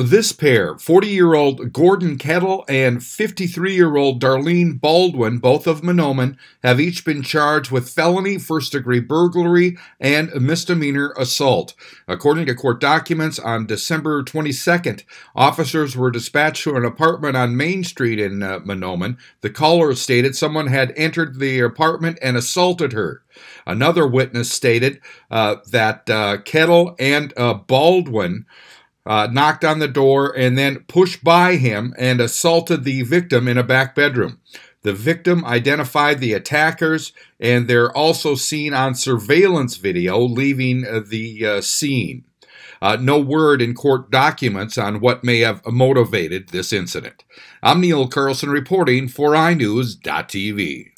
This pair, 40 year old Gordon Kettle and 53 year old Darlene Baldwin, both of Monoman, have each been charged with felony, first degree burglary, and misdemeanor assault. According to court documents, on December 22nd, officers were dispatched to an apartment on Main Street in uh, Monoman. The caller stated someone had entered the apartment and assaulted her. Another witness stated uh, that uh, Kettle and uh, Baldwin uh, knocked on the door, and then pushed by him and assaulted the victim in a back bedroom. The victim identified the attackers, and they're also seen on surveillance video leaving uh, the uh, scene. Uh, no word in court documents on what may have motivated this incident. I'm Neil Carlson reporting for iNews.tv.